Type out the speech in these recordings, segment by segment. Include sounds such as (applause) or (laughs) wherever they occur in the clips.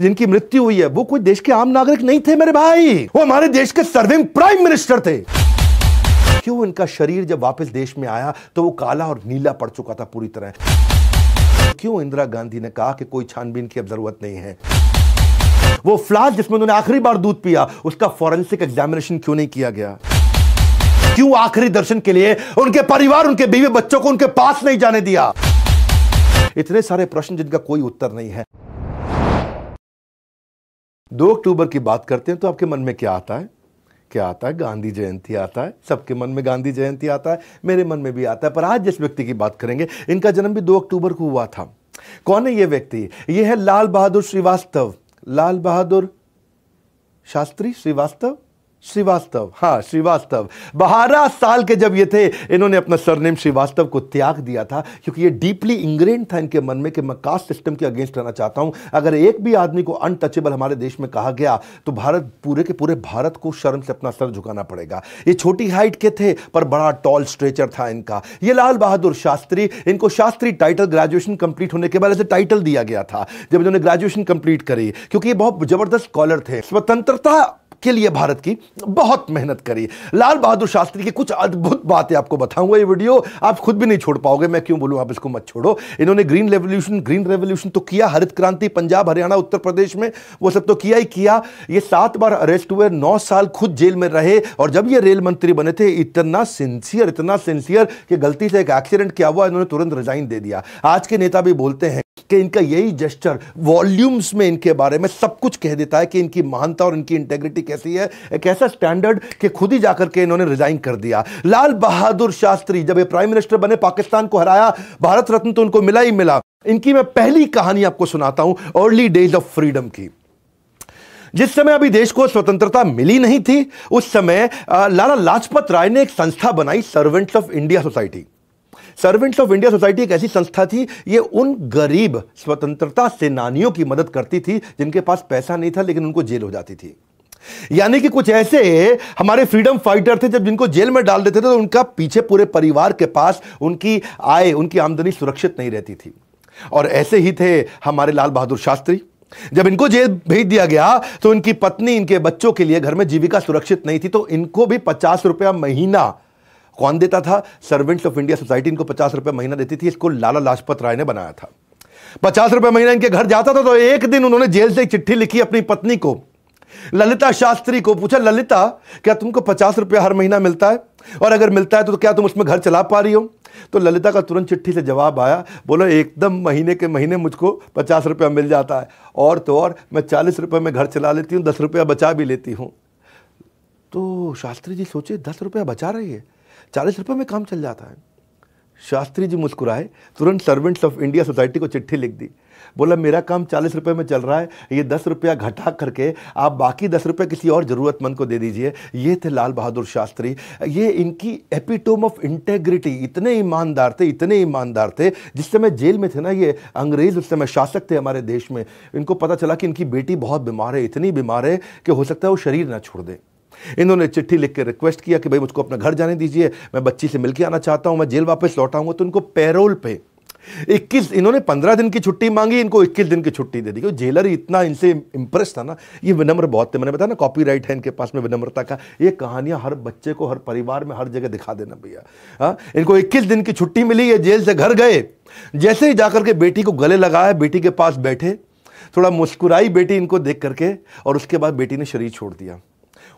जिनकी मृत्यु हुई है वो कोई देश के आम नागरिक नहीं थे मेरे भाई वो हमारे देश के सर्विंग प्राइम मिनिस्टर थे क्यों इनका शरीर जब वापस देश में आया तो वो काला और नीला पड़ चुका था पूरी तरह क्यों इंदिरा गांधी ने कहा कि कोई छानबीन की अब जरूरत नहीं है वो फ्लास जिसमें उन्होंने आखिरी बार दूध पिया उसका फॉरेंसिक एग्जामिनेशन क्यों नहीं किया गया क्यों आखिरी दर्शन के लिए उनके परिवार उनके बीवी बच्चों को उनके पास नहीं जाने दिया इतने सारे प्रश्न जिनका कोई उत्तर नहीं है दो अक्टूबर की बात करते हैं तो आपके मन में क्या आता है क्या आता है गांधी जयंती आता है सबके मन में गांधी जयंती आता है मेरे मन में भी आता है पर आज जिस व्यक्ति की बात करेंगे इनका जन्म भी दो अक्टूबर को हुआ था कौन है यह व्यक्ति यह है लाल बहादुर श्रीवास्तव लाल बहादुर शास्त्री श्रीवास्तव श्रीवास्तव हाँ श्रीवास्तव बारह साल के जब ये थे इन्होंने अपना सरनेम श्रीवास्तव को त्याग दिया था क्योंकि ये डीपली इंग्रेन था इनके मन में कि मैं कास्ट सिस्टम के अगेंस्ट रहना चाहता हूँ अगर एक भी आदमी को अनटचेबल हमारे देश में कहा गया तो भारत पूरे के पूरे भारत को शर्म से अपना सर झुकाना पड़ेगा ये छोटी हाइट के थे पर बड़ा टॉल स्ट्रेचर था इनका ये लाल बहादुर शास्त्री इनको शास्त्री टाइटल ग्रेजुएशन कंप्लीट होने के बाद ऐसे टाइटल दिया गया था जब इन्होंने ग्रेजुएशन कंप्लीट करी क्योंकि ये बहुत जबरदस्त स्कॉलर थे स्वतंत्रता के लिए भारत की बहुत मेहनत करी लाल बहादुर शास्त्री की कुछ अद्भुत बातें आपको बताऊंगा ये वीडियो आप खुद भी नहीं छोड़ पाओगे मैं क्यों बोलूँ आप इसको मत छोड़ो इन्होंने ग्रीन रेवोल्यूशन ग्रीन रेवोल्यूशन तो किया हरित क्रांति पंजाब हरियाणा उत्तर प्रदेश में वो सब तो किया ही किया ये सात बार अरेस्ट हुए नौ साल खुद जेल में रहे और जब ये रेल मंत्री बने थे इतना सिंसियर इतना सिंसियर कि गलती से एक एक्सीडेंट क्या हुआ इन्होंने तुरंत रिजाइन दे दिया आज के नेता भी बोलते हैं कि इनका यही जेस्चर वॉल्यूम्स में इनके बारे में सब कुछ कह देता है कि इनकी महानता और इनकी इंटेग्रिटी कैसी है एक ऐसा स्टैंडर्ड कि खुद ही जाकर के इन्होंने रिजाइन कर दिया लाल बहादुर शास्त्री जब ये प्राइम मिनिस्टर बने पाकिस्तान को हराया भारत रत्न तो उनको मिला ही मिला इनकी मैं पहली कहानी आपको सुनाता हूं अर्ली डेज ऑफ फ्रीडम की जिस समय अभी देश को स्वतंत्रता मिली नहीं थी उस समय लाला लाजपत राय ने एक संस्था बनाई Servants of India Society Servants of India Society एक ऐसी संस्था थी ये उन गरीब स्वतंत्रता सेनानियों की मदद करती थी जिनके पास पैसा नहीं था लेकिन उनको जेल हो जाती थी यानी कि कुछ ऐसे हमारे फ्रीडम फाइटर थे जब जिनको जेल में डाल देते थे तो उनका पीछे पूरे परिवार के पास उनकी आय उनकी आमदनी सुरक्षित नहीं रहती थी और ऐसे ही थे हमारे लाल बहादुर शास्त्री जब इनको जेल भेज दिया गया तो इनकी पत्नी इनके बच्चों के लिए घर में जीविका सुरक्षित नहीं थी तो इनको भी पचास रुपया महीना कौन देता था सर्वेंट्स ऑफ इंडिया सोसाइटी इनको पचास रुपये महीना देती थी इसको लाला लाजपत राय ने बनाया था पचास रुपये महीना इनके घर जाता था तो एक दिन उन्होंने जेल से एक चिट्ठी लिखी अपनी पत्नी को ललिता शास्त्री को पूछा ललिता क्या तुमको पचास रुपया हर महीना मिलता है और अगर मिलता है तो, तो क्या तुम उसमें घर चला पा रही हो तो ललिता का तुरंत चिट्ठी से जवाब आया बोलो एकदम महीने के महीने मुझको पचास रुपया मिल जाता है और तो और मैं चालीस रुपये में घर चला लेती हूँ दस रुपया बचा भी लेती हूँ तो शास्त्री जी सोचे दस रुपया बचा रही है चालीस रुपये में काम चल जाता है शास्त्री जी मुस्कुराए तुरंत सर्वेंट्स ऑफ इंडिया सोसाइटी को चिट्ठी लिख दी बोला मेरा काम चालीस रुपये में चल रहा है ये दस रुपया घटा करके आप बाकी दस रुपये किसी और ज़रूरतमंद को दे दीजिए ये थे लाल बहादुर शास्त्री ये इनकी एपिटोम ऑफ इंटेग्रिटी इतने ईमानदार थे इतने ईमानदार थे जिस समय जेल में थे ना ये अंग्रेज़ उस समय शासक थे हमारे देश में इनको पता चला कि इनकी बेटी बहुत बीमार है इतनी बीमार है कि हो सकता है वो शरीर ना छोड़ दे इन्होंने चिट्ठी लिख के रिक्वेस्ट किया कि भाई मुझको अपना घर जाने दीजिए मैं बच्ची से मिलकर आना चाहता हूँ मैं जेल वापस लौटाऊंगा तो इनको पैरोल पे इक्कीस इन्होंने पंद्रह दिन की छुट्टी मांगी इनको इक्कीस दिन की छुट्टी दे दी क्योंकि जेलर इतना इनसे इंप्रेस था ना ये विनम्र बहुत थे मैंने बताया ना कॉपी राइट है इनके पास में विनम्रता का ये कहानियां हर बच्चे को हर परिवार में हर जगह दिखा देना भैया हाँ? इनको इक्कीस दिन की छुट्टी मिली ये जेल से घर गए जैसे ही जाकर के बेटी को गले लगाया बेटी के पास बैठे थोड़ा मुस्कुराई बेटी इनको देख करके और उसके बाद बेटी ने शरीर छोड़ दिया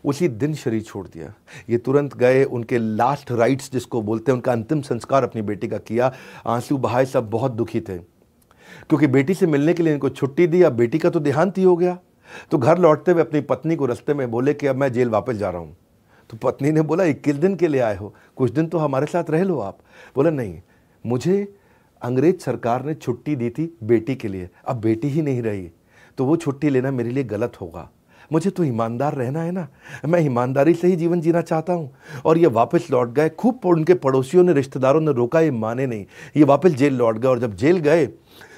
उसी दिन शरीर छोड़ दिया ये तुरंत गए उनके लास्ट राइट्स जिसको बोलते हैं उनका अंतिम संस्कार अपनी बेटी का किया आंसू बहाए सब बहुत दुखी थे क्योंकि बेटी से मिलने के लिए इनको छुट्टी दी अब बेटी का तो देहांत ही हो गया तो घर लौटते हुए अपनी पत्नी को रस्ते में बोले कि अब मैं जेल वापस जा रहा हूँ तो पत्नी ने बोला इक्कीस दिन के लिए आए हो कुछ दिन तो हमारे साथ रह लो आप बोला नहीं मुझे अंग्रेज सरकार ने छुट्टी दी थी बेटी के लिए अब बेटी ही नहीं रही तो वो छुट्टी लेना मेरे लिए गलत होगा मुझे तो ईमानदार रहना है ना मैं ईमानदारी से ही जीवन जीना चाहता हूँ और ये वापस लौट गए खूब उनके पड़ोसियों ने रिश्तेदारों ने रोका ये माने नहीं ये वापस जेल लौट गए और जब जेल गए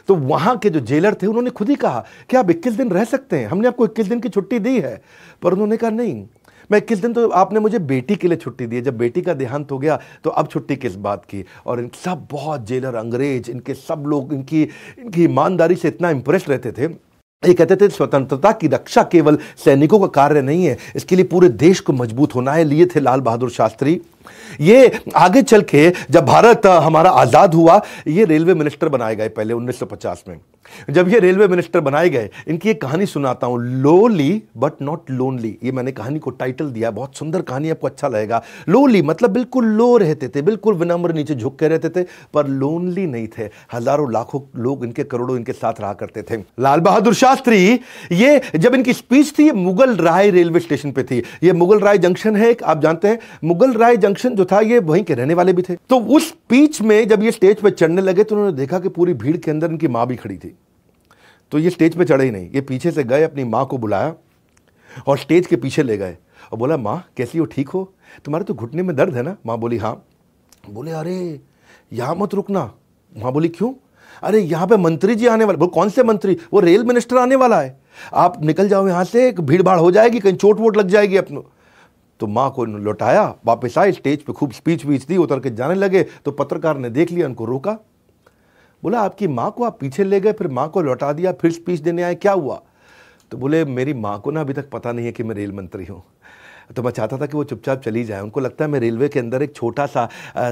तो वहाँ के जो जेलर थे उन्होंने खुद ही कहा कि आप इक्कीस दिन रह सकते हैं हमने आपको इक्कीस दिन की छुट्टी दी है पर उन्होंने कहा नहीं मैं किस दिन तो आपने मुझे बेटी के लिए छुट्टी दी जब बेटी का देहांत हो गया तो अब छुट्टी किस बात की और इन सब बहुत जेलर अंग्रेज इनके सब लोग इनकी इनकी ईमानदारी से इतना इम्प्रेस रहते थे ये कहते थे स्वतंत्रता की रक्षा केवल सैनिकों का कार्य नहीं है इसके लिए पूरे देश को मजबूत होना है लिए थे लाल बहादुर शास्त्री ये आगे चल के जब भारत हमारा आज़ाद हुआ ये रेलवे मिनिस्टर बनाए गए पहले 1950 में जब ये रेलवे मिनिस्टर बनाए गए इनकी एक कहानी सुनाता हूँ लोली बट नॉट लोनली ये मैंने कहानी को टाइटल दिया बहुत सुंदर कहानी आपको अच्छा लगेगा लोली मतलब बिल्कुल लो रहते थे बिल्कुल विनम्र नीचे झुक के रहते थे पर लोनली नहीं थे हजारों लाखों लोग इनके करोड़ों इनके साथ रहा करते थे लाल बहादुर शास्त्री ये जब इनकी स्पीच थी मुगल राय रेलवे स्टेशन पर थी ये मुगल राय जंक्शन है एक आप जानते हैं मुगल राय जंक्शन सेक्शन जो था ये वहीं के रहने वाले भी थे तो उस स्पीच में जब ये स्टेज पर चढ़ने लगे तो उन्होंने देखा कि पूरी भीड़ के अंदर इनकी माँ भी खड़ी थी तो ये स्टेज पर चढ़े ही नहीं ये पीछे से गए अपनी माँ को बुलाया और स्टेज के पीछे ले गए और बोला माँ कैसी हो ठीक हो तुम्हारे तो घुटने में दर्द है ना माँ बोली हाँ बोले अरे यहाँ मत रुकना माँ बोली क्यों अरे यहाँ पे मंत्री जी आने वाले बोले कौन से मंत्री वो रेल मिनिस्टर आने वाला है आप निकल जाओ यहाँ से भीड़ भाड़ हो जाएगी कहीं चोट वोट लग जाएगी अपनों तो माँ को लौटाया वापस आए स्टेज पे खूब स्पीच वीच दी उतर के जाने लगे तो पत्रकार ने देख लिया उनको रोका बोला आपकी माँ को आप पीछे ले गए फिर माँ को लौटा दिया फिर स्पीच देने आए क्या हुआ तो बोले मेरी माँ को ना अभी तक पता नहीं है कि मैं रेल मंत्री हूँ तो मैं चाहता था कि वो चुपचाप चली जाए उनको लगता है मैं रेलवे के अंदर एक छोटा सा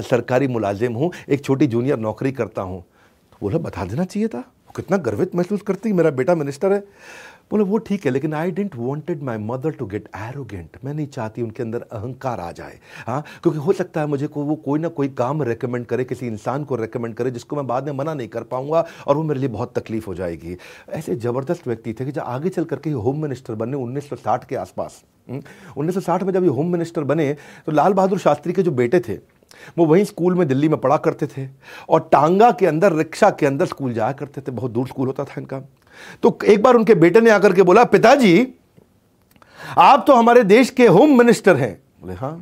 सरकारी मुलाजिम हूँ एक छोटी जूनियर नौकरी करता हूँ तो बोला बता देना चाहिए था वो कितना गर्वित महसूस करती मेरा बेटा मिनिस्टर है बोले वो ठीक है लेकिन I didn't wanted my mother to get arrogant मैं नहीं चाहती उनके अंदर अहंकार आ जाए हाँ क्योंकि हो सकता है मुझे को वो कोई ना कोई काम रेकमेंड करे किसी इंसान को रेकमेंड करे जिसको मैं बाद में मना नहीं कर पाऊंगा और वो मेरे लिए बहुत तकलीफ हो जाएगी ऐसे ज़बरदस्त व्यक्ति थे कि जब आगे चल करके होम मिनिस्टर बने साठ के आसपास हम्म, साठ में जब ये होम मिनिस्टर बने तो लाल बहादुर शास्त्री के जो बेटे थे वो वहीं स्कूल में दिल्ली में पढ़ा करते थे और टांगा के अंदर रिक्शा के अंदर स्कूल जाया करते थे बहुत दूर स्कूल होता था इनका तो एक बार उनके बेटे ने आकर के बोला पिताजी आप तो हमारे देश के होम मिनिस्टर हैं बोले हाँ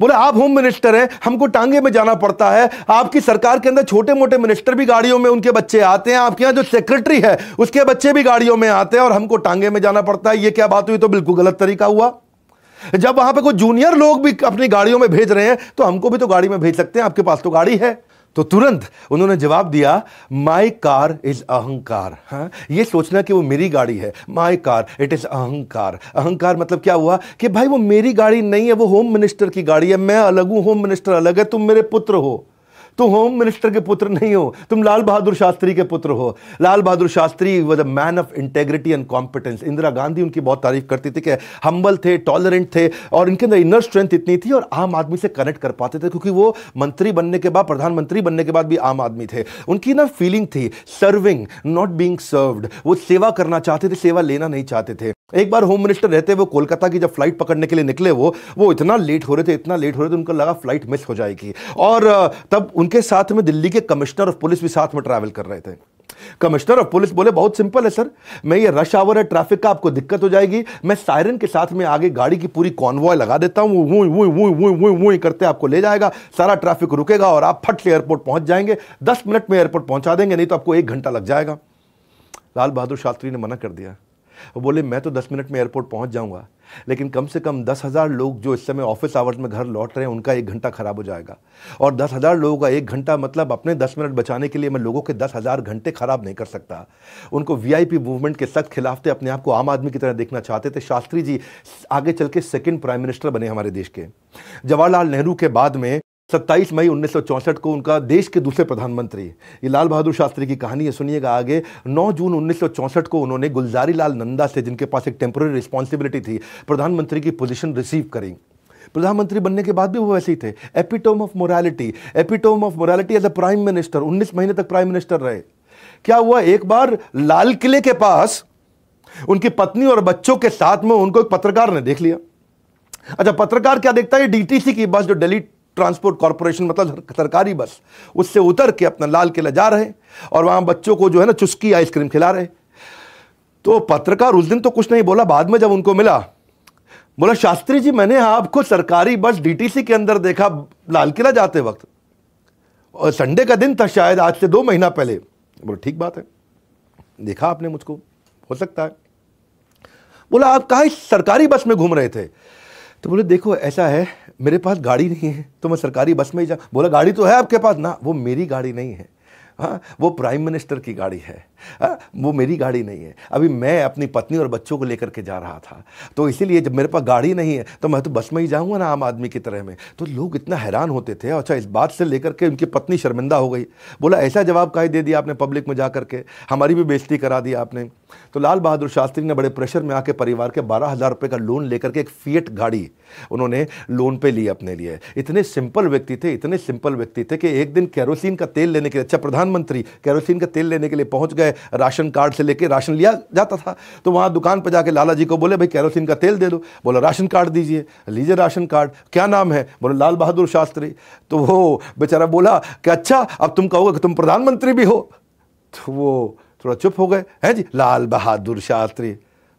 बोले आप होम मिनिस्टर हैं हमको टांगे में जाना पड़ता है आपकी सरकार के अंदर छोटे मोटे मिनिस्टर भी गाड़ियों में उनके बच्चे आते हैं आपके यहाँ जो सेक्रेटरी है उसके बच्चे भी गाड़ियों में आते हैं और हमको टांगे में जाना पड़ता है ये क्या बात हुई तो बिल्कुल गलत तरीका हुआ जब वहां पे कोई जूनियर लोग भी अपनी गाड़ियों में भेज रहे हैं तो हमको भी तो गाड़ी में भेज सकते हैं आपके पास तो गाड़ी है तो तुरंत उन्होंने जवाब दिया माई कार इज अहंकार हाँ ये सोचना कि वो मेरी गाड़ी है माई कार इट इज़ अहंकार अहंकार मतलब क्या हुआ कि भाई वो मेरी गाड़ी नहीं है वो होम मिनिस्टर की गाड़ी है मैं अलग हूँ होम मिनिस्टर अलग है तुम मेरे पुत्र हो तुम होम मिनिस्टर के पुत्र नहीं हो तुम लाल बहादुर शास्त्री के पुत्र हो Lal Bahadur Shastri was a man of integrity and competence Indira Gandhi उनकी बहुत तारीफ करती थी कि हम्बल थे टॉलरेंट थे और इनके अंदर इनर स्ट्रेंथ इतनी थी और आम आदमी से कनेक्ट कर पाते थे क्योंकि वो मंत्री बनने के बाद प्रधानमंत्री बनने के बाद भी आम आदमी थे उनकी ना फीलिंग थी सर्विंग नॉट बींग सर्व्ड वो सेवा करना चाहते थे सेवा लेना नहीं चाहते थे एक बार होम मिनिस्टर रहते वो कोलकाता की जब फ्लाइट पकड़ने के लिए निकले वो वो इतना लेट हो रहे थे इतना लेट हो रहे थे उनको लगा फ्लाइट मिस हो जाएगी और तब उनके साथ में दिल्ली के कमिश्नर ऑफ पुलिस भी साथ में ट्रैवल कर रहे थे कमिश्नर ऑफ पुलिस बोले बहुत सिंपल है सर मैं ये रश आवर है ट्रैफिक का आपको दिक्कत हो जाएगी मैं सायरन के साथ में आगे गाड़ी की पूरी कॉन्वॉय लगा देता हूँ वो वो वो वो वो वो करते आपको ले जाएगा सारा ट्रैफिक रुकेगा और आप फट से एयरपोर्ट पहुँच जाएंगे दस मिनट में एयरपोर्ट पहुँचा देंगे नहीं तो आपको एक घंटा लग जाएगा लाल बहादुर शास्त्री ने मना कर दिया बोले मैं तो दस मिनट में एयरपोर्ट पहुंच जाऊंगा लेकिन कम से कम दस हज़ार लोग जो इस समय ऑफिस आवर्स में घर लौट रहे हैं उनका एक घंटा ख़राब हो जाएगा और दस हज़ार लोगों का एक घंटा मतलब अपने दस मिनट बचाने के लिए मैं लोगों के दस हज़ार घंटे ख़राब नहीं कर सकता उनको वीआईपी मूवमेंट के सख्त खिलाफ थे अपने आप को आम आदमी की तरह देखना चाहते थे शास्त्री जी आगे चल के सेकेंड प्राइम मिनिस्टर बने हमारे देश के जवाहरलाल नेहरू के बाद में सत्ताईस मई उन्नीस को उनका देश के दूसरे प्रधानमंत्री ये लाल बहादुर शास्त्री की कहानी है सुनिएगा आगे 9 जून उन्नीस को उन्होंने गुलजारी लाल नंदा से जिनके पास एक टेम्पोरी रिस्पॉन्सिबिलिटी थी प्रधानमंत्री की पोजीशन रिसीव करी प्रधानमंत्री बनने के बाद भी वो वैसे ही थे epitome of morality epitome of morality as a prime minister उन्नीस महीने तक प्राइम मिनिस्टर रहे क्या हुआ एक बार लाल किले के पास उनकी पत्नी और बच्चों के साथ में उनको एक पत्रकार ने देख लिया अच्छा पत्रकार क्या देखता है डीटीसी की बस जो दिल्ली ट्रांसपोर्ट कॉरपोरेशन मतलब सरकारी बस उससे उतर के अपना लाल किला जा रहे और वहाँ बच्चों को जो है ना चुस्की आइसक्रीम खिला रहे तो पत्रकार उस दिन तो कुछ नहीं बोला बाद में जब उनको मिला बोला शास्त्री जी मैंने आपको सरकारी बस डीटीसी के अंदर देखा लाल किला जाते वक्त और संडे का दिन था शायद आज से दो महीना पहले बोला ठीक बात है देखा आपने मुझको हो सकता है बोला आप कहा सरकारी बस में घूम रहे थे तो बोले देखो ऐसा है मेरे पास गाड़ी नहीं है तो मैं सरकारी बस में ही जाऊँ बोला गाड़ी तो है आपके पास ना वो मेरी गाड़ी नहीं है हाँ वो प्राइम मिनिस्टर की गाड़ी है हा? वो मेरी गाड़ी नहीं है अभी मैं अपनी पत्नी और बच्चों को लेकर के जा रहा था तो इसीलिए जब मेरे पास गाड़ी नहीं है तो मैं तो बस में ही जाऊँगा ना आम आदमी की तरह में तो लोग इतना हैरान होते थे अच्छा इस बात से लेकर के उनकी पत्नी शर्मिंदा हो गई बोला ऐसा जवाब का दे दिया आपने पब्लिक में जा करके हमारी भी बेजती करा दी आपने तो लाल बहादुर शास्त्री ने बड़े प्रेशर में आके परिवार के बारह हज़ार रुपये का लोन लेकर के एक फीएट गाड़ी उन्होंने लोन पे ली अपने लिए इतने सिंपल व्यक्ति थे इतने सिंपल व्यक्ति थे कि एक दिन कैरोसिन का तेल लेने के लिए अच्छा प्रधानमंत्री कैरोसिन का तेल लेने के लिए पहुंच गए राशन कार्ड से लेकर राशन लिया जाता था तो वहाँ दुकान पर जाकर लाला जी को बोले भाई कैरोसिन का तेल दे दो बोला राशन कार्ड दीजिए लीजिए राशन कार्ड क्या नाम है बोले लाल बहादुर शास्त्री तो वो बेचारा बोला कि अच्छा अब तुम कहोगे कि तुम प्रधानमंत्री भी हो तो वो थोड़ा चुप हो गए हैं जी लाल बहादुर शास्त्री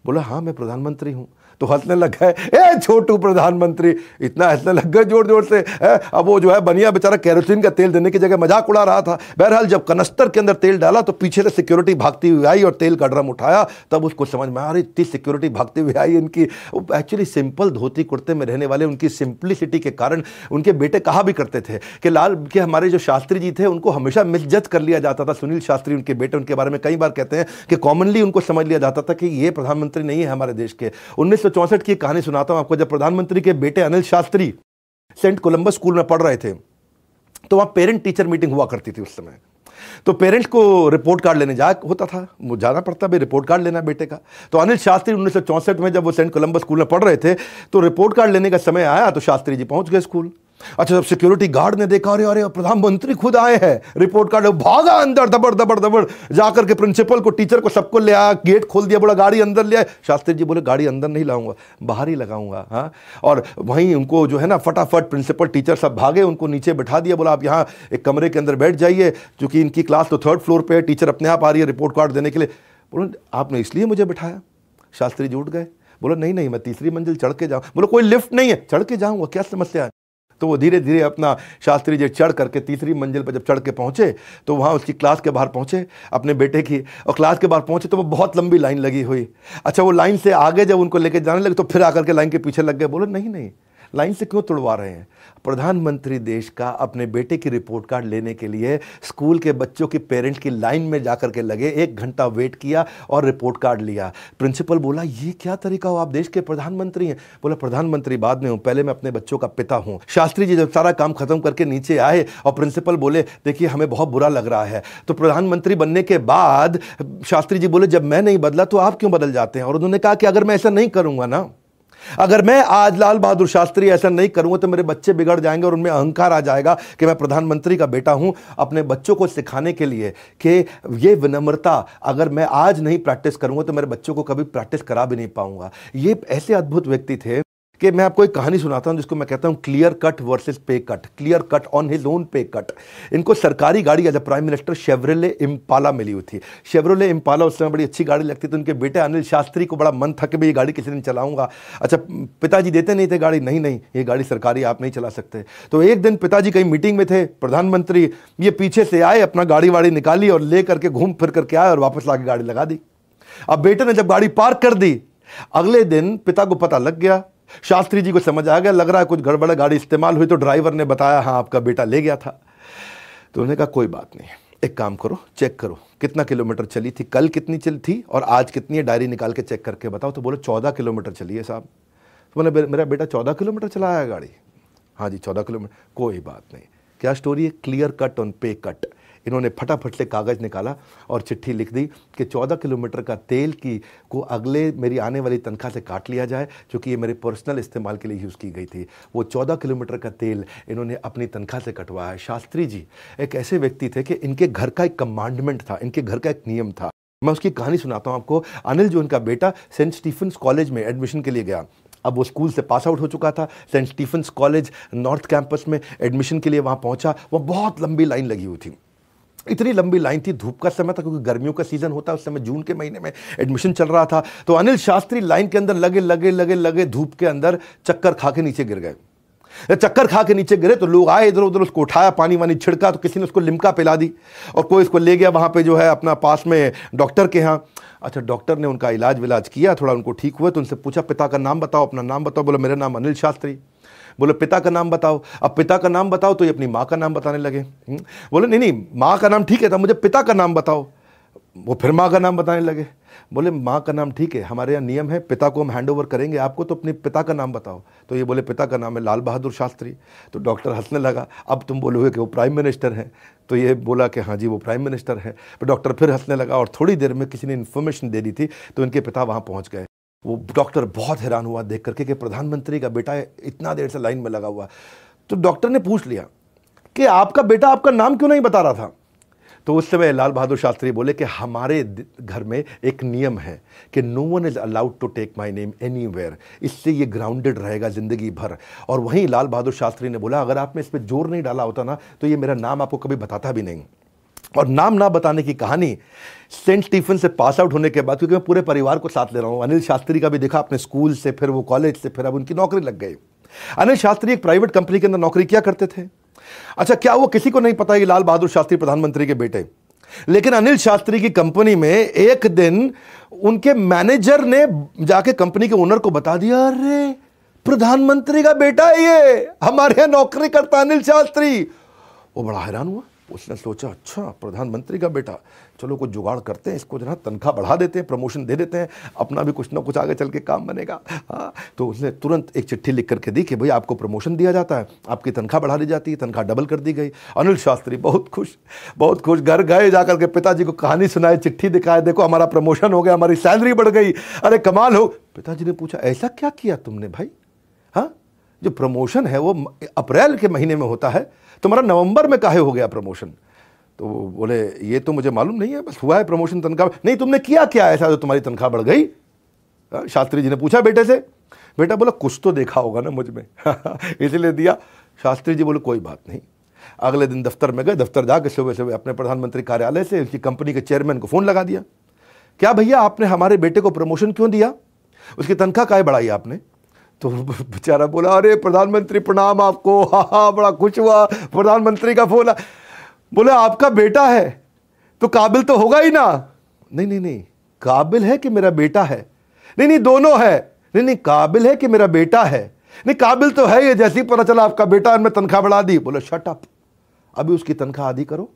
बोला हाँ मैं प्रधानमंत्री हूँ तो हंसने लग गए ए छोटू प्रधानमंत्री इतना हंसने लग गए जोर जोर से ए, अब वो जो है बनिया बेचारा कैरोसिन का तेल देने की जगह मजाक उड़ा रहा था बहरहाल जब कनस्तर के अंदर तेल डाला तो पीछे से सिक्योरिटी भागती हुई आई और तेल का ड्रम उठाया तब उसको समझ में आ रही इतनी सिक्योरिटी भागती हुई आई इनकी एक्चुअली सिंपल धोती कुर्ते में रहने वाले उनकी सिंप्लिसिटी के कारण उनके बेटे कहा भी करते थे कि लाल के हमारे जो शास्त्री जी थे उनको हमेशा मिसजज कर लिया जाता था सुनील शास्त्री उनके बेटे उनके बारे में कई बार कहते हैं कि कॉमनली उनको समझ लिया जाता था कि ये प्रधानमंत्री नहीं है हमारे देश के उन्नीस 1964 की कहानी सुनाता हूं आपको जब प्रधानमंत्री के बेटे Anil Shastri saint Columbus school में पढ़ रहे थे तो वहां पेरेंट टीचर मीटिंग हुआ करती थी उस समय तो पेरेंट्स को रिपोर्ट कार्ड लेने जा होता था जाना पड़ता भाई रिपोर्ट कार्ड लेना बेटे का तो अनिल शास्त्री उन्नीस में जब वो सेंट कोलंबस स्कूल में पढ़ रहे थे तो रिपोर्ट कार्ड लेने का समय आया तो शास्त्री जी पहुंच गए स्कूल अच्छा जब सिक्योरिटी गार्ड ने देखा अरे अरे प्रधानमंत्री खुद आए हैं रिपोर्ट कार्ड भागा अंदर दबड़ दबड़ दबड़ जाकर के प्रिंसिपल को टीचर को सबको ले आया गेट खोल दिया बोला गाड़ी अंदर ले आए शास्त्री जी बोले गाड़ी अंदर नहीं लाऊंगा बाहर ही लगाऊंगा हाँ और वहीं उनको जो है ना फटाफट प्रिंसिपल टीचर सब भागे उनको नीचे बैठा दिया बोला आप यहाँ एक कमरे के अंदर बैठ जाइए क्योंकि इनकी क्लास तो थर्ड फ्लोर पर है टीचर अपने आप आ रही है रिपोर्ट कार्ड देने के लिए बोलो आपने इसलिए मुझे बिठाया शास्त्री जी उठ गए बोलो नहीं नहीं मैं तीसरी मंजिल चढ़ के जाऊँ बोलो कोई लिफ्ट नहीं है चढ़ के जाऊँगा क्या समस्या है तो वो धीरे धीरे अपना शास्त्री जी चढ़ करके तीसरी मंजिल पर जब चढ़ के पहुँचे तो वहाँ उसकी क्लास के बाहर पहुँचे अपने बेटे की और क्लास के बाहर पहुँचे तो वो बहुत लंबी लाइन लगी हुई अच्छा वो लाइन से आगे जब उनको लेके जाने लगे तो फिर आकर के लाइन के पीछे लग गए बोले नहीं नहीं लाइन से क्यों तुड़वा रहे हैं प्रधानमंत्री देश का अपने बेटे की रिपोर्ट कार्ड लेने के लिए स्कूल के बच्चों के पेरेंट्स की लाइन में जा करके लगे एक घंटा वेट किया और रिपोर्ट कार्ड लिया प्रिंसिपल बोला ये क्या तरीका हो आप देश के प्रधानमंत्री हैं बोला प्रधानमंत्री बाद में हूँ पहले मैं अपने बच्चों का पिता हूँ शास्त्री जी जब सारा काम खत्म करके नीचे आए और प्रिंसिपल बोले देखिए हमें बहुत बुरा लग रहा है तो प्रधानमंत्री बनने के बाद शास्त्री जी बोले जब मैं नहीं बदला तो आप क्यों बदल जाते हैं और उन्होंने कहा कि अगर मैं ऐसा नहीं करूँगा ना अगर मैं आज लाल बहादुर शास्त्री ऐसा नहीं करूंगा तो मेरे बच्चे बिगड़ जाएंगे और उनमें अहंकार आ जाएगा कि मैं प्रधानमंत्री का बेटा हूं अपने बच्चों को सिखाने के लिए कि ये विनम्रता अगर मैं आज नहीं प्रैक्टिस करूंगा तो मेरे बच्चों को कभी प्रैक्टिस करा भी नहीं पाऊंगा ये ऐसे अद्भुत व्यक्ति थे कि मैं आपको एक कहानी सुनाता हूँ जिसको मैं कहता हूँ clear cut versus pay cut clear cut on his own pay cut इनको सरकारी गाड़ी as a prime minister Chevrolet Impala मिली हुई थी शेवरेले इम्पाला उस समय बड़ी अच्छी गाड़ी लगती थी उनके बेटे अनिल शास्त्री को बड़ा मन था कि भाई ये गाड़ी किसी दिन चलाऊंगा अच्छा पिताजी देते नहीं थे गाड़ी नहीं नहीं ये गाड़ी सरकारी आप नहीं चला सकते तो एक दिन पिताजी कहीं मीटिंग में थे प्रधानमंत्री ये पीछे से आए अपना गाड़ी वाड़ी निकाली और ले करके घूम फिर करके आए और वापस ला गाड़ी लगा दी अब बेटे ने जब गाड़ी पार्क कर दी अगले दिन पिता को पता लग गया शास्त्री जी को समझ आ गया लग रहा है कुछ गड़बड़ गाड़ी इस्तेमाल हुई तो ड्राइवर ने बताया हाँ आपका बेटा ले गया था तो उन्होंने कहा कोई बात नहीं एक काम करो चेक करो कितना किलोमीटर चली थी कल कितनी चली थी और आज कितनी है डायरी निकाल के चेक करके बताओ तो बोले चौदह किलोमीटर चली है साहब तो बोले मेरा बेटा चौदह किलोमीटर चलाया गाड़ी हाँ जी चौदह किलोमीटर कोई बात नहीं क्या स्टोरी है clear cut on pay cut इन्होंने फटाफट से कागज़ निकाला और चिट्ठी लिख दी कि चौदह किलोमीटर का तेल की को अगले मेरी आने वाली तनख्वाह से काट लिया जाए क्योंकि ये मेरे पर्सनल इस्तेमाल के लिए यूज़ की गई थी वो चौदह किलोमीटर का तेल इन्होंने अपनी तनख्वाह से कटवाया शास्त्री जी एक ऐसे व्यक्ति थे कि इनके घर का एक कमांडमेंट था इनके घर का एक नियम था मैं उसकी कहानी सुनाता हूँ आपको अनिल जो इनका बेटा सेंट स्टीफन्स कॉलेज में एडमिशन के लिए गया अब वो स्कूल से पास आउट हो चुका था saint Stephen's college north campus में एडमिशन के लिए वहाँ पहुँचा वह बहुत लंबी लाइन लगी हुई थी इतनी लंबी लाइन थी धूप का समय था क्योंकि गर्मियों का सीज़न होता है उस समय जून के महीने में एडमिशन चल रहा था तो अनिल शास्त्री लाइन के अंदर लगे लगे लगे लगे धूप के अंदर चक्कर खा के नीचे गिर गए चक्कर खा के नीचे गिरे तो लोग आए इधर उधर उसको उठाया पानी वानी छिड़का तो किसी ने उसको लिमका पिला दी और कोई उसको ले गया वहाँ पर जो है अपना पास में डॉक्टर के यहाँ अच्छा डॉक्टर ने उनका इलाज विलाज किया थोड़ा उनको ठीक हुआ तो उनसे पूछा पिता का नाम बताओ अपना नाम बताओ बोला मेरा नाम अनिल शास्त्री बोले पिता का नाम बताओ अब पिता का नाम बताओ तो ये अपनी माँ का नाम बताने लगे हम्म? बोले नहीं नहीं माँ का नाम ठीक है था मुझे पिता का नाम बताओ वो फिर माँ का नाम बताने लगे बोले माँ का नाम ठीक है हमारे यहाँ नियम है पिता को हम हैंड ओवर करेंगे आपको तो अपने पिता का नाम बताओ तो ये बोले पिता का नाम है लाल बहादुर शास्त्री तो डॉक्टर हंसने लगा अब तुम बोलोगे कि वो प्राइम मिनिस्टर हैं तो ये बोला कि हाँ जी वो प्राइम मिनिस्टर हैं पर डॉक्टर फिर हंसने लगा और थोड़ी देर में किसी ने इन्फॉर्मेशन दे दी थी तो इनके पिता वहाँ पहुँच गए वो डॉक्टर बहुत हैरान हुआ देख करके कि प्रधानमंत्री का बेटा इतना देर से लाइन में लगा हुआ तो डॉक्टर ने पूछ लिया कि आपका बेटा आपका नाम क्यों नहीं बता रहा था तो उस समय लाल बहादुर शास्त्री बोले कि हमारे घर में एक नियम है कि no one is allowed to take my name any इससे ये ग्राउंडेड रहेगा ज़िंदगी भर और वहीं लाल बहादुर शास्त्री ने बोला अगर आपने इस पर जोर नहीं डाला होता ना तो ये मेरा नाम आपको कभी बताता भी नहीं और नाम ना बताने की कहानी सेंट स्टीफन से पास आउट होने के बाद क्योंकि मैं पूरे परिवार को साथ ले रहा हूँ अनिल शास्त्री का भी देखा अपने स्कूल से फिर वो कॉलेज से फिर अब उनकी नौकरी लग गई अनिल शास्त्री एक प्राइवेट कंपनी के अंदर नौकरी किया करते थे अच्छा क्या वो किसी को नहीं पता कि लाल बहादुर शास्त्री प्रधानमंत्री के बेटे लेकिन अनिल शास्त्री की कंपनी में एक दिन उनके मैनेजर ने जाके कंपनी के ओनर को बता दिया अरे प्रधानमंत्री का बेटा ये हमारे यहां नौकरी करता अनिल शास्त्री वो बड़ा हैरान हुआ उसने सोचा अच्छा प्रधानमंत्री का बेटा चलो कुछ जुगाड़ करते हैं इसको जो तनख्वाह बढ़ा देते हैं प्रमोशन दे देते हैं अपना भी कुछ ना कुछ आगे चल के काम बनेगा हाँ तो उसने तुरंत एक चिट्ठी लिख करके दी कि भाई आपको प्रमोशन दिया जाता है आपकी तनख्वाह बढ़ा दी जाती है तनख्वाह डबल कर दी गई अनिल शास्त्री बहुत खुश बहुत खुश घर गए जा करके पिताजी को कहानी सुनाए चिट्ठी दिखाए देखो हमारा प्रमोशन हो गया हमारी सैलरी बढ़ गई अरे कमाल हो पिताजी ने पूछा ऐसा क्या किया तुमने भाई हाँ जो प्रमोशन है वो अप्रैल के महीने में होता है तुम्हारा नवंबर में काहे हो गया प्रमोशन तो बोले ये तो मुझे मालूम नहीं है बस हुआ है प्रमोशन तनख्वाह नहीं तुमने किया क्या ऐसा जो तुम्हारी तनख्वाह बढ़ गई हाँ, शास्त्री जी ने पूछा बेटे से बेटा बोला कुछ तो देखा होगा ना मुझ में (laughs) इसलिए दिया शास्त्री जी बोले कोई बात नहीं अगले दिन दफ्तर में गए दफ्तर जाकर सुबह सुबह अपने प्रधानमंत्री कार्यालय से उसकी कंपनी के चेयरमैन को फ़ोन लगा दिया क्या भैया आपने हमारे बेटे को प्रमोशन क्यों दिया उसकी तनख्वाह काय बढ़ाई आपने तो बेचारा बोला अरे प्रधानमंत्री प्रणाम आपको हा (laughs) हा हाँ, बड़ा खुश हुआ प्रधानमंत्री का फोन बोला आपका बेटा है तो काबिल तो होगा ही ना नहीं नहीं नहीं काबिल है कि मेरा बेटा है नहीं नहीं दोनों है नहीं नहीं काबिल है कि मेरा बेटा है नहीं काबिल तो है ये जैसे ही पता चला आपका बेटा हमने तनख्वाह बढ़ा दी बोले शट अप अभी उसकी तनख्वाह आधी करो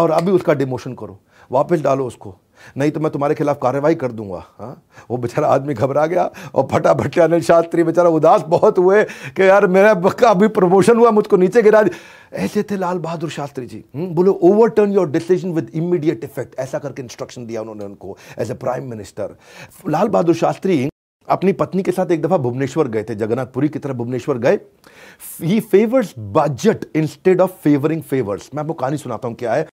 और अभी उसका डिमोशन करो वापस डालो उसको नहीं तो मैं तुम्हारे खिलाफ कार्रवाई कर दूंगा हाँ वो बेचारा आदमी घबरा गया और फटाफट अनिल शास्त्री बेचारा उदास बहुत हुए कि यार मेरा अभी प्रमोशन हुआ मुझको नीचे गिरा ऐसे थे लाल बहादुर शास्त्री जी हम्म? बोले overturn your decision with immediate effect ऐसा करके इंस्ट्रक्शन दिया उन्होंने उनको as a prime minister Lal Bahadur Shastri अपनी पत्नी के साथ एक दफा भुवनेश्वर गए थे जगन्नाथपुरी की तरफ भुवनेश्वर गए ही favours budget instead of favouring favours मैं आपको कहानी सुनाता हूं क्या है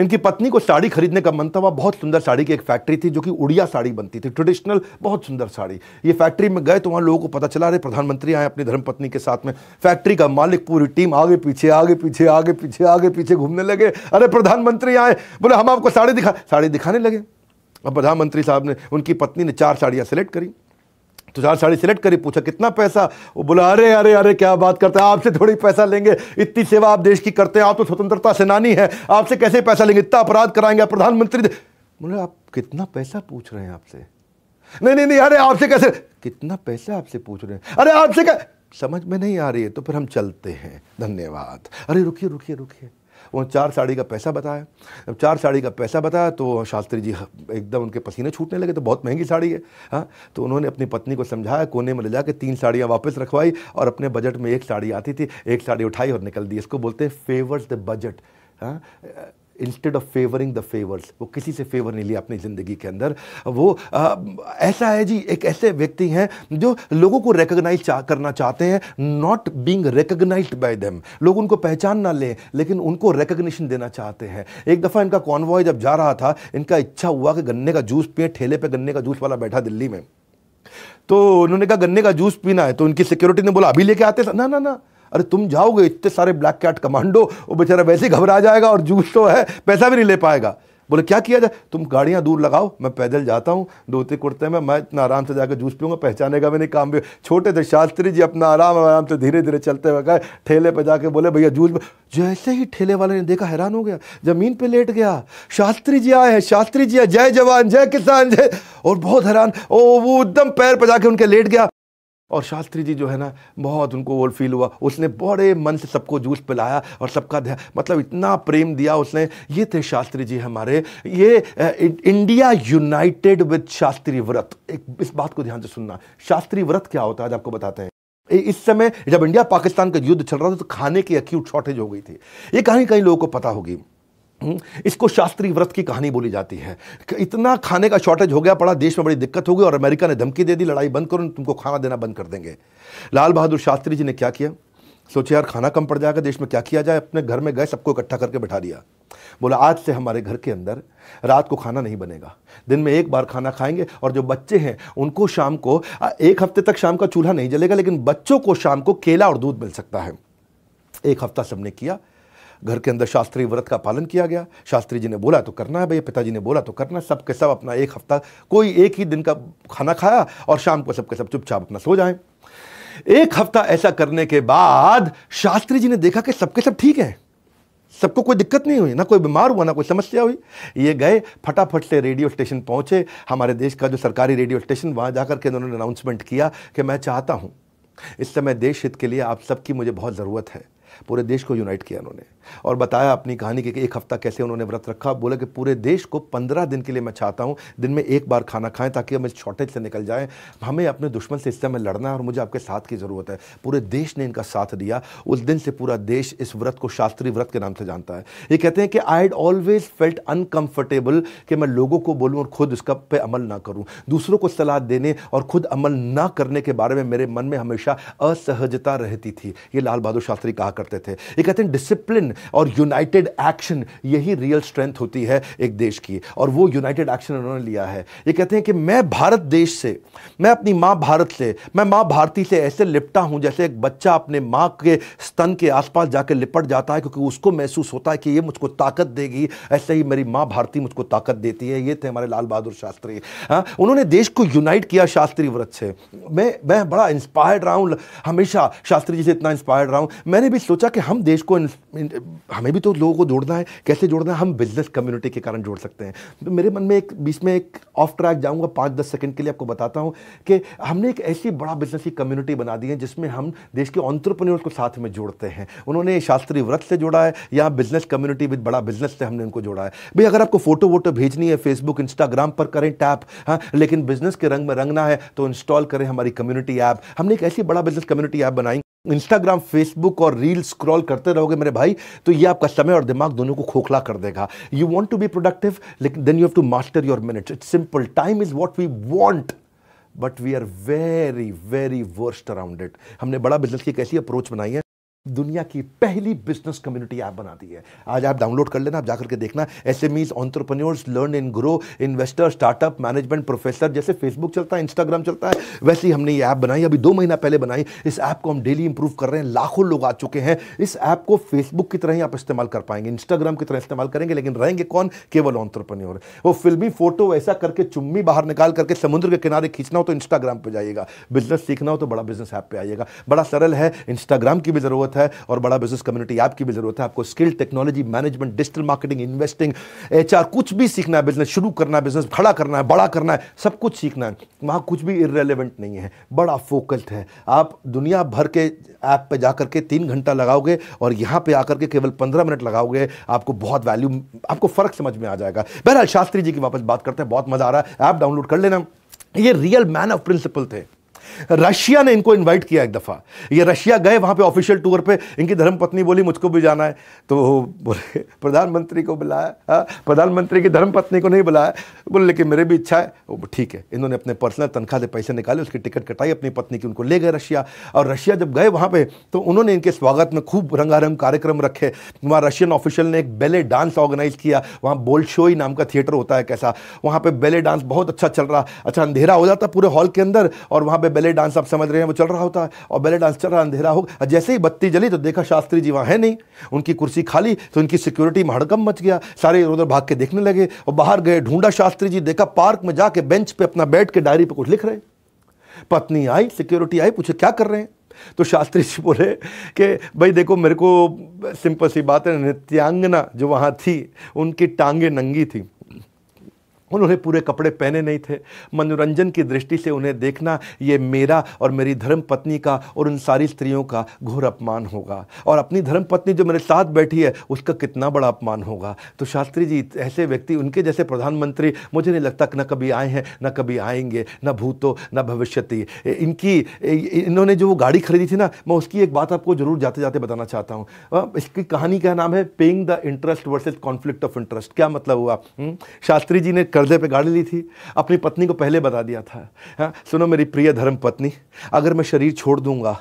इनकी पत्नी को साड़ी खरीदने का मन था वह बहुत सुंदर साड़ी की एक फैक्ट्री थी जो कि उड़िया साड़ी बनती थी ट्रेडिशनल बहुत सुंदर साड़ी ये फैक्ट्री में गए तो वहाँ लोगों को पता चला रहे प्रधानमंत्री आए अपनी धर्मपत्नी के साथ में फैक्ट्री का मालिक पूरी टीम आगे पीछे आगे पीछे आगे पीछे आगे पीछे घूमने लगे अरे प्रधानमंत्री आए बोले हम आपको साड़ी दिखा साड़ी दिखाने लगे अब प्रधानमंत्री साहब ने उनकी पत्नी ने चार साड़ियाँ सेलेक्ट करी तुषार तो साड़ी सिलेक्ट करी पूछा कितना पैसा वो बोला अरे अरे अरे क्या बात करते हैं आपसे थोड़ी पैसा लेंगे इतनी सेवा आप देश की करते हैं आप तो स्वतंत्रता सेनानी है आपसे कैसे पैसा लेंगे इतना अपराध कराएंगे प्रधानमंत्री बोले आप कितना पैसा पूछ रहे हैं आपसे नहीं नहीं नहीं अरे आपसे कैसे कितना पैसा आपसे पूछ रहे हैं अरे आपसे क्या समझ में नहीं आ रही है तो फिर हम चलते हैं धन्यवाद अरे रुकिए रुकिए रुकिए उन्होंने चार साड़ी का पैसा बताया जब चार साड़ी का पैसा बताया तो शास्त्री जी एकदम उनके पसीने छूटने लगे तो बहुत महंगी साड़ी है हाँ तो उन्होंने अपनी पत्नी को समझाया कोने में ले जाकर तीन साड़ियाँ वापस रखवाई और अपने बजट में एक साड़ी आती थी एक साड़ी उठाई और निकल दी इसको बोलते हैं फेवर्स द बजट हाँ instead of favouring the favours वो किसी से फेवर नहीं लिया अपनी ज़िंदगी के अंदर वो आ, ऐसा है जी एक ऐसे व्यक्ति हैं जो लोगों को रिकोगनाइज चा, करना चाहते हैं not being recognise by them लोग उनको पहचान ना लें लेकिन उनको रिकोगनीशन देना चाहते हैं एक दफ़ा इनका कॉन्वॉय जब जा रहा था इनका इच्छा हुआ कि गन्ने का जूस पिए ठेले पर गन्ने का जूस वाला बैठा दिल्ली में तो उन्होंने कहा गन्ने का जूस पीना है तो उनकी सिक्योरिटी ने बोला अभी लेके आते ना ना ना अरे तुम जाओगे इतने सारे ब्लैक कैट कमांडो वो बेचारा वैसे ही घबरा जाएगा और जूस तो है पैसा भी नहीं ले पाएगा बोले क्या किया जाए तुम गाड़ियाँ दूर लगाओ मैं पैदल जाता हूँ धोते कुर्ते में मैं इतना आराम से जाकर जूस पीऊँगा पहचानेगा मैंने काम भी छोटे थे शास्त्री जी अपना आराम आराम से धीरे धीरे चलते हुए गए ठेले पर जाके बोले भैया जूस जैसे ही ठेले वाले ने देखा हैरान हो गया ज़मीन पर लेट गया शास्त्री जी आए हैं शास्त्री जी आए जय जवान जय किसान जय और बहुत हैरान ओ वो एकदम पैर पर जाके उनके लेट गया और शास्त्री जी जो है ना बहुत उनको वो फील हुआ उसने बड़े मन से सबको जूस पिलाया और सबका ध्यान मतलब इतना प्रेम दिया उसने ये थे शास्त्री जी हमारे ये इंडिया यूनाइटेड विद शास्त्री व्रत एक इस बात को ध्यान से सुनना शास्त्री व्रत क्या होता है आज आपको बताते हैं इस समय जब इंडिया पाकिस्तान का युद्ध चल रहा था तो खाने की अक्यूट शॉर्टेज हो गई थी ये कहीं कहीं लोगों को पता होगी इसको शास्त्री व्रत की कहानी बोली जाती है इतना खाने का शॉर्टेज हो गया पड़ा देश में बड़ी दिक्कत हो गई और अमेरिका ने धमकी दे दी लड़ाई बंद करो तुमको खाना देना बंद कर देंगे लाल बहादुर शास्त्री जी ने क्या किया सोचे यार खाना कम पड़ जाएगा देश में क्या किया जाए अपने घर में गए सबको इकट्ठा करके बैठा दिया बोला आज से हमारे घर के अंदर रात को खाना नहीं बनेगा दिन में एक बार खाना खाएंगे और जो बच्चे हैं उनको शाम को एक हफ्ते तक शाम का चूल्हा नहीं जलेगा लेकिन बच्चों को शाम को केला और दूध मिल सकता है एक हफ्ता सबने किया घर के अंदर शास्त्री व्रत का पालन किया गया शास्त्री जी ने बोला तो करना है भैया पिताजी ने बोला तो करना है सबके सब अपना एक हफ्ता कोई एक ही दिन का खाना खाया और शाम को सबके सब चुपचाप अपना सो जाए एक हफ्ता ऐसा करने के बाद शास्त्री जी ने देखा कि सबके सब ठीक है सबको कोई दिक्कत नहीं हुई ना कोई बीमार हुआ ना कोई समस्या हुई ये गए फटाफट से रेडियो स्टेशन पहुंचे हमारे देश का जो सरकारी रेडियो स्टेशन वहाँ जाकर के उन्होंने अनाउंसमेंट किया कि मैं चाहता हूँ इस समय देश हित के लिए आप सबकी मुझे बहुत ज़रूरत है पूरे देश को यूनाइट किया उन्होंने और बताया अपनी कहानी की कि एक हफ्ता कैसे उन्होंने व्रत रखा बोला कि पूरे देश को पंद्रह दिन के लिए मैं चाहता हूँ दिन में एक बार खाना खाएं ताकि हम इस शॉर्टेज से निकल जाएं हमें अपने दुश्मन से इस समय लड़ना है और मुझे आपके साथ की ज़रूरत है पूरे देश ने इनका साथ दिया उस दिन से पूरा देश इस व्रत को शास्त्रीय व्रत के नाम से जानता है ये कहते हैं कि I had always felt uncomfortable कि मैं लोगों को बोलूँ और खुद इसका पे अमल ना करूँ दूसरों को सलाह देने और खुद अमल ना करने के बारे में मेरे मन में हमेशा असहजता रहती थी ये लाल बहादुर शास्त्री कहा करते थे ये कहते हैं डिसिप्लिन और यूनाइटेड एक्शन यही रियल स्ट्रेंथ होती है एक देश की और वो यूनाइटेड एक्शन उन्होंने लिया है ये कहते हैं कि मैं भारत देश से मैं अपनी माँ भारत से मैं माँ भारती से ऐसे लिपटा हूँ जैसे एक बच्चा अपने माँ के स्तन के आसपास जाकर लिपट जाता है क्योंकि उसको महसूस होता है कि ये मुझको ताकत देगी ऐसे ही मेरी माँ भारती मुझको ताकत देती है ये थे हमारे लाल बहादुर शास्त्री हाँ उन्होंने देश को यूनाइट किया शास्त्री व्रत से मैं मैं बड़ा इंस्पायर्ड रहा हूँ हमेशा शास्त्री जी से इतना इंस्पायर्ड रहा हूँ मैंने भी सोचा कि हम देश को हमें भी तो लोगों को जोड़ना है कैसे जोड़ना है हम बिजनेस कम्युनिटी के कारण जोड़ सकते हैं तो मेरे मन में एक बीच में एक ऑफ ट्रैक जाऊंगा पाँच दस सेकेंड के लिए आपको बताता हूँ कि हमने एक ऐसी बड़ा बिजनेस की कम्युनिटी बना दी है जिसमें हम देश के ऑन्ट्रप्रनोर्स को साथ में जोड़ते हैं उन्होंने शास्त्रीय व्रत से जोड़ा है या business community with Bada Business से हमने उनको जोड़ा है भाई अगर आपको फोटो वोटो भेजनी है फेसबुक इंस्टाग्राम पर करें टैप हाँ लेकिन बिजनेस के रंग में रंगना है तो इंस्टॉल करें हमारी कम्युनिटी ऐप हमने एक ऐसी बड़ा बिजनेस कम्युनिटी ऐप बनाई इंस्टाग्राम फेसबुक और रील स्क्रॉल करते रहोगे मेरे भाई तो ये आपका समय और दिमाग दोनों को खोखला कर देगा you want to be productive लेकिन then you have to master your minute it's simple time is what we want but we are very very worst around it हमने बड़ा बिजनेस की कैसी अप्रोच बनाई है दुनिया की पहली बिजनेस कम्युनिटी ऐप बना दी है आज आप डाउनलोड कर लेना आप जाकर के देखना SMEs entrepreneurs learn and grow investor startup management professor जैसे फेसबुक चलता है इंस्टाग्राम चलता है वैसे ही हमने ये ऐप बनाई अभी दो महीना पहले बनाई इस ऐप को हम डेली इंप्रूव कर रहे हैं लाखों लोग आ चुके हैं इस ऐप को फेसबुक की तरह ही आप इस्तेमाल कर पाएंगे इंस्टाग्राम की तरह इस्तेमाल करेंगे लेकिन रहेंगे कौन केवल ऑन्टरप्रन्योर वो फिल्मी फोटो ऐसा करके चुम्मी बाहर निकाल करके समुद्र के किनारे खींचना हो तो इंस्टाग्राम पर जाइएगा बिजनेस सीखना हो तो बड़ा बिजनेस ऐप पर आइएगा बड़ा सरल है इंस्टाग्राम की भी ज़रूरत ज़रूरत है और बड़ा बिजनेस कम्युनिटी आपकी भी ज़रूरत है आपको skill technology management digital marketing investing H कुछ भी सीखना है बिजनेस शुरू करना है बिजनेस खड़ा करना है बड़ा करना है सब कुछ सीखना है वहाँ कुछ भी इरेलीवेंट नहीं है बड़ा फोकस्ड है आप दुनिया भर के ऐप पर जाकर के तीन घंटा लगाओगे और यहाँ पर आकर के केवल पंद्रह मिनट लगाओगे आपको बहुत वैल्यू आपको फ़र्क समझ में आ जाएगा बहरहाल शास्त्री जी की वापस बात करते हैं बहुत मज़ा आ रहा है ऐप डाउनलोड कर लेना ये रियल मैन ऑफ प्रिंसिपल थे रशिया ने इनको इन्वाइट किया एक दफ़ा ये रशिया गए वहाँ पे ऑफिशियल टूर पे इनकी धर्मपत्नी बोली मुझको भी जाना है तो बोले प्रधानमंत्री को बुलाया हाँ, प्रधानमंत्री की धर्मपत्नी को नहीं बुलाया बोले लेकिन मेरे भी इच्छा है वो ठीक है इन्होंने अपने पर्सनल तनख्वाह से पैसे निकाले उसकी टिकट कटाई अपनी पत्नी की उनको ले गए रशिया और रशिया जब गए वहाँ पर तो उन्होंने इनके स्वागत में खूब रंगारंग कार्यक्रम रखे वहाँ रशियन ऑफिशियल ने एक बेले डांस ऑर्गेनाइज किया वहाँ बोलशोई नाम का थिएटर होता है कैसा वहाँ पर बेले डांस बहुत अच्छा चल रहा अच्छा अंधेरा हो जाता पूरे हॉल के अंदर और वहाँ पर बैले डांस आप समझ रहे हैं वो चल रहा होता है और बैले डांस चल रहा अंधेरा हो जैसे ही बत्ती जली तो देखा शास्त्री जी वहाँ है नहीं उनकी कुर्सी खाली तो उनकी सिक्योरिटी में हड़कम मच गया सारे इधर उधर भाग के देखने लगे और बाहर गए ढूंढा शास्त्री जी देखा पार्क में जाके बेंच पे अपना बैठ के डायरी पे कुछ लिख रहे पत्नी आई सिक्योरिटी आई पूछे क्या कर रहे हैं तो शास्त्री जी बोले कि भाई देखो मेरे को सिंपल सी बात है नित्यांगना जो वहाँ थी उनकी टांगे नंगी थी उन्होंने पूरे कपड़े पहने नहीं थे मनोरंजन की दृष्टि से उन्हें देखना ये मेरा और मेरी धर्म पत्नी का और उन सारी स्त्रियों का घोर अपमान होगा और अपनी धर्म पत्नी जो मेरे साथ बैठी है उसका कितना बड़ा अपमान होगा तो शास्त्री जी ऐसे व्यक्ति उनके जैसे प्रधानमंत्री मुझे नहीं लगता कि न कभी आए हैं न कभी आएंगे न भूतो न भविष्य इनकी इन्होंने जो वो गाड़ी खरीदी थी ना मैं उसकी एक बात आपको जरूर जाते जाते बताना चाहता हूँ इसकी कहानी का नाम है paying the interest versus conflict of interest क्या मतलब हुआ हम्म? शास्त्री जी ने कर्जे पे गाड़ी ली थी अपनी पत्नी को पहले बता दिया था हा? सुनो मेरी प्रिय धर्म पत्नी अगर मैं शरीर छोड़ दूंगा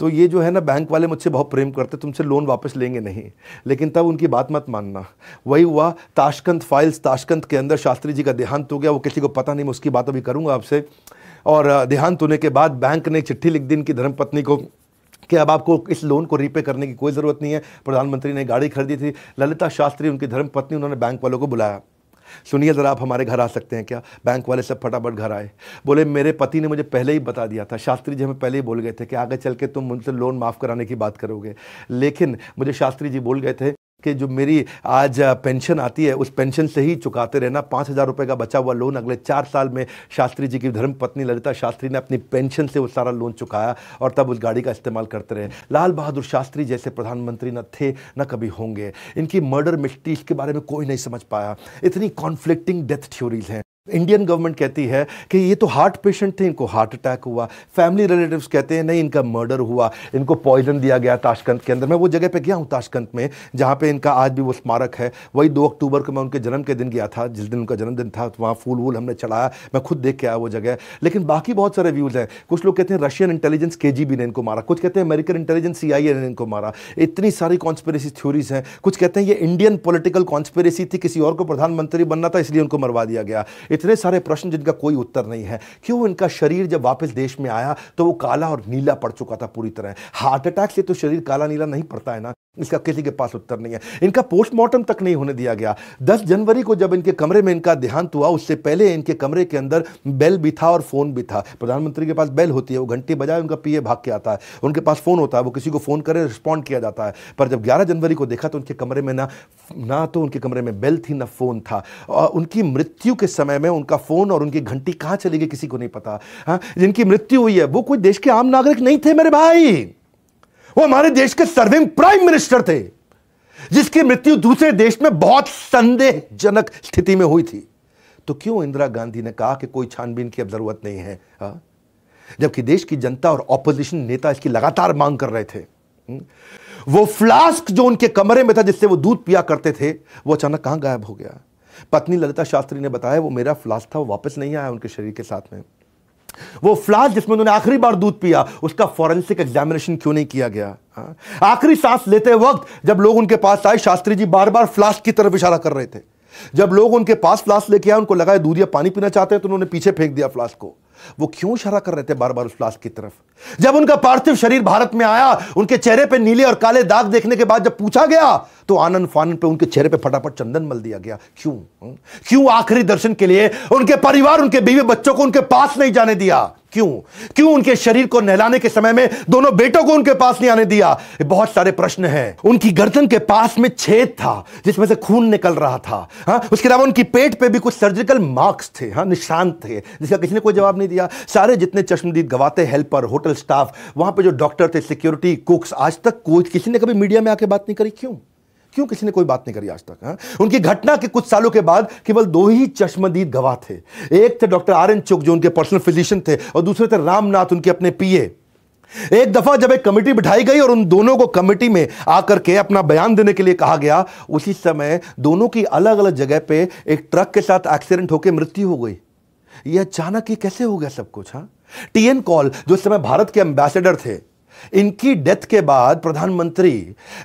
तो ये जो है ना बैंक वाले मुझसे बहुत प्रेम करते तुमसे लोन वापस लेंगे नहीं लेकिन तब उनकी बात मत मानना वही हुआ ताशकंद फाइल्स ताशकंद के अंदर शास्त्री जी का देहांत हो गया वो किसी को पता नहीं मैं उसकी बात अभी करूँगा आपसे और देहांत होने के बाद बैंक ने चिट्ठी लिख दी इनकी धर्म पत्नी को कि अब आपको इस लोन को रीपे करने की कोई ज़रूरत नहीं है प्रधानमंत्री ने गाड़ी खरीदी थी ललिता शास्त्री उनकी धर्मपत्नी उन्होंने बैंक वालों को बुलाया सुनिए ज़रा आप हमारे घर आ सकते हैं क्या बैंक वाले सब फटाफट घर आए बोले मेरे पति ने मुझे पहले ही बता दिया था शास्त्री जी हमें पहले ही बोल गए थे कि आगे चल के तुम मुझसे लोन माफ़ कराने की बात करोगे लेकिन मुझे शास्त्री जी बोल गए थे कि जो मेरी आज पेंशन आती है उस पेंशन से ही चुकाते रहना पाँच हज़ार रुपये का बचा हुआ लोन अगले चार साल में शास्त्री जी की धर्म पत्नी ललिता शास्त्री ने अपनी पेंशन से वो सारा लोन चुकाया और तब उस गाड़ी का इस्तेमाल करते रहे लाल बहादुर शास्त्री जैसे प्रधानमंत्री न थे न कभी होंगे इनकी मर्डर मिस्ट्री इसके बारे में कोई नहीं समझ पाया इतनी कॉन्फ्लिक्टिंग डेथ थ्योरीज हैं इंडियन गवर्नमेंट कहती है कि ये तो हार्ट पेशेंट थे इनको हार्ट अटैक हुआ फैमिली रिलेटिव्स कहते हैं नहीं इनका मर्डर हुआ इनको पॉइजन दिया गया ताशकंद के अंदर मैं वो जगह पे गया हूँ ताशकंद में जहाँ पे इनका आज भी वो स्मारक है वही दो अक्टूबर को मैं उनके जन्म के दिन गया था जिस दिन उनका जन्मदिन था तो वहाँ फूल वूल हमने चढ़ाया मैं खुद देख के आया वो जगह लेकिन बाकी बहुत सारे व्यूज़ हैं कुछ लोग कहते हैं रशियन इंटेलिजेंस के ने इनको मारा कुछ कहते हैं अमेरिकन इंटेलिजेंस सी ने इनको मारा इतनी सारी कॉन्स्परेसी थ्योरीज हैं कुछ कहते हैं ये इंडियन पोलिटिकल कॉन्स्परेसी थी किसी और को प्रधानमंत्री बनना था इसलिए उनको मरवा दिया गया इतने सारे प्रश्न जिनका कोई उत्तर नहीं है क्यों इनका शरीर जब वापस देश में आया तो वो काला और नीला पड़ चुका था पूरी तरह हार्ट अटैक से तो शरीर काला नीला नहीं पड़ता है ना इसका किसी के पास उत्तर नहीं है इनका पोस्टमार्टम तक नहीं होने दिया गया 10 जनवरी को जब इनके कमरे में इनका देहांत हुआ उससे पहले इनके कमरे के अंदर बेल भी था और फ़ोन भी था प्रधानमंत्री के पास बेल होती है वो घंटी बजाय उनका पीए भाग के आता है उनके पास फ़ोन होता है वो किसी को फ़ोन करे रिस्पॉन्ड किया जाता है पर जब ग्यारह जनवरी को देखा तो उनके कमरे में ना ना तो उनके कमरे में बेल थी ना फ़ोन था और उनकी मृत्यु के समय में उनका फ़ोन और उनकी घंटी कहाँ चली गई किसी को नहीं पता हाँ जिनकी मृत्यु हुई है वो कोई देश के आम नागरिक नहीं थे मेरे भाई वो हमारे देश के सर्विंग प्राइम मिनिस्टर थे जिसकी मृत्यु दूसरे देश में बहुत संदेहजनक स्थिति में हुई थी तो क्यों इंदिरा गांधी ने कहा कि कोई छानबीन की अब जरूरत नहीं है हाँ? जबकि देश की जनता और ऑपोजिशन नेता इसकी लगातार मांग कर रहे थे हम्म? वो फ्लास्क जो उनके कमरे में था जिससे वो दूध पिया करते थे वो अचानक कहां गायब हो गया पत्नी ललिता शास्त्री ने बताया वो मेरा फ्लास्क था वो वापस नहीं आया उनके शरीर के साथ में वो फ्लास जिसमें उन्होंने आखिरी बार दूध पिया उसका फॉरेंसिक एग्जामिनेशन क्यों नहीं किया गया हाँ? आखिरी सांस लेते वक्त जब लोग उनके पास आए शास्त्री जी बार बार फ्लास्क की तरफ इशारा कर रहे थे जब लोग उनके पास फ्लास्क लेके आए उनको लगा दूध या पानी पीना चाहते हैं तो उन्होंने पीछे फेंक दिया फ्लास्क को वो क्यों इशारा कर रहे थे बार बार उस लाश की तरफ जब उनका पार्थिव शरीर भारत में आया उनके चेहरे पे नीले और काले दाग देखने के बाद जब पूछा गया तो आनंद फानंद पे उनके चेहरे पे फटाफट चंदन मल दिया गया क्यों क्यों आखिरी दर्शन के लिए उनके परिवार उनके बीवी बच्चों को उनके पास नहीं जाने दिया क्यों क्यों उनके शरीर को नहलाने के समय में दोनों बेटों को उनके पास नहीं आने दिया बहुत सारे प्रश्न हैं उनकी गर्दन के पास में छेद था जिसमें से खून निकल रहा था हा? उसके अलावा उनकी पेट पे भी कुछ सर्जिकल मार्क्स थे हाँ निशान थे जिसका किसी ने कोई जवाब नहीं दिया सारे जितने चश्मदीद गवाते हेल्पर होटल स्टाफ वहां पर जो डॉक्टर थे सिक्योरिटी कुक्स आज तक कोच किसी ने कभी मीडिया में आके बात नहीं करी क्यों क्यों किसी ने कोई बात नहीं करी आज तक हा? उनकी घटना के कुछ सालों के बाद केवल दो ही चश्मदीद गवाह थे एक थे डॉक्टर आर एन चुक जो उनके पर्सनल फिजिशियन थे और दूसरे थे रामनाथ उनके अपने पीए एक दफा जब एक कमेटी बिठाई गई और उन दोनों को कमेटी में आकर के अपना बयान देने के लिए कहा गया उसी समय दोनों की अलग अलग जगह पे एक ट्रक के साथ एक्सीडेंट होकर मृत्यु हो गई यह अचानक ही कैसे हो गया सब कुछ हाँ टीएन कॉल जो इस समय भारत के एम्बेसडर थे इनकी डेथ के बाद प्रधानमंत्री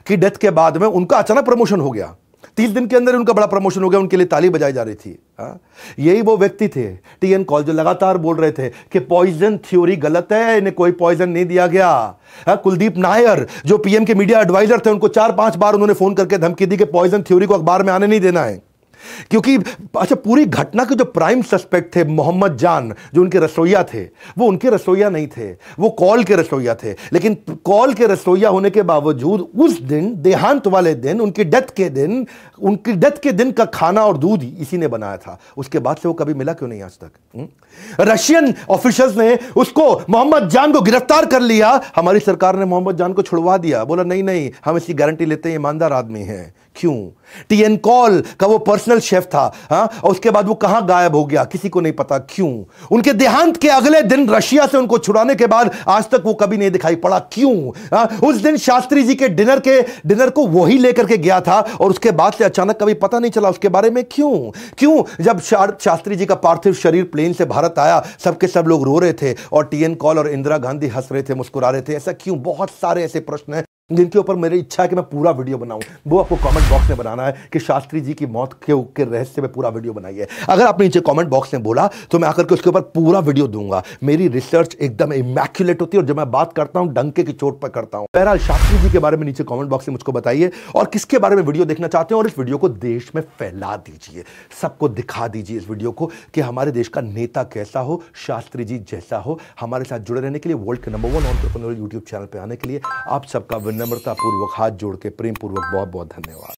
की डेथ के बाद में उनका अचानक प्रमोशन हो गया तीस दिन के अंदर उनका बड़ा प्रमोशन हो गया उनके लिए ताली बजाई जा रही थी हाँ? यही वो व्यक्ति थे टी एन कॉल जो लगातार बोल रहे थे कि पॉइजन थ्योरी गलत है इन्हें कोई पॉइजन नहीं दिया गया आ? हाँ, कुलदीप नायर जो पीएम के मीडिया एडवाइजर थे उनको चार पांच बार उन्होंने फोन करके धमकी दी कि पॉइजन थ्योरी को अखबार में आने नहीं देना है क्योंकि अच्छा पूरी घटना के जो प्राइम सस्पेक्ट थे मोहम्मद जान जो उनके रसोईया थे वो उनके रसोईया नहीं थे वो कॉल के रसोईया थे लेकिन कॉल के रसोईया होने के बावजूद उस दिन देहांत वाले दिन उनकी डेथ के दिन उनकी डेथ के दिन का खाना और दूध इसी ने बनाया था उसके बाद से वो कभी मिला क्यों नहीं आज तक हम्म? रशियन ऑफिशल्स ने उसको मोहम्मद जान को गिरफ्तार कर लिया हमारी सरकार ने मोहम्मद जान को छुड़वा दिया बोला नहीं नहीं हम इसकी गारंटी लेते हैं ईमानदार आदमी हैं क्यों टीएन कॉल का वो पर्सनल शेफ था हा? और उसके बाद वो कहां गायब हो गया किसी को नहीं पता क्यों उनके देहांत के अगले दिन रशिया से उनको छुड़ाने के बाद आज तक वो कभी नहीं दिखाई पड़ा क्यों हा? उस दिन शास्त्री जी के डिनर के डिनर को वही लेकर के गया था और उसके बाद से अचानक कभी पता नहीं चला उसके बारे में क्यों क्यों जब शास्त्री जी का पार्थिव शरीर प्लेन से भारत आया सबके सब लोग रो रहे थे और टीएन कॉल और इंदिरा गांधी हंस रहे थे मुस्कुरा रहे थे ऐसा क्यों बहुत सारे ऐसे प्रश्न हैं जिनके ऊपर मेरी इच्छा है कि मैं पूरा वीडियो बनाऊं वो आपको कमेंट बॉक्स में बनाना है कि शास्त्री जी की मौत के, के रहस्य में पूरा वीडियो बनाइए अगर आपने नीचे कमेंट बॉक्स में बोला तो मैं आकर के उसके ऊपर पूरा वीडियो दूंगा मेरी रिसर्च एकदम इमैक्यूलेट होती है और जब मैं बात करता हूं डंके की चोट पर करता हूं बहरहाल शास्त्री जी के बारे में नीचे कॉमेंट बॉक्स में मुझको बताइए और किसके बारे में वीडियो देखना चाहते हैं और इस वीडियो को देश में फैला दीजिए सबको दिखा दीजिए इस वीडियो को कि हमारे देश का नेता कैसा हो शास्त्री जी जैसा हो हमारे साथ जुड़े रहने के लिए वर्ल्ड के number one on YouTube channel पर आने के लिए आप सबका विनम्रतापूर्वक हाथ जोड़ के प्रेम पूर्वक बहुत बहुत धन्यवाद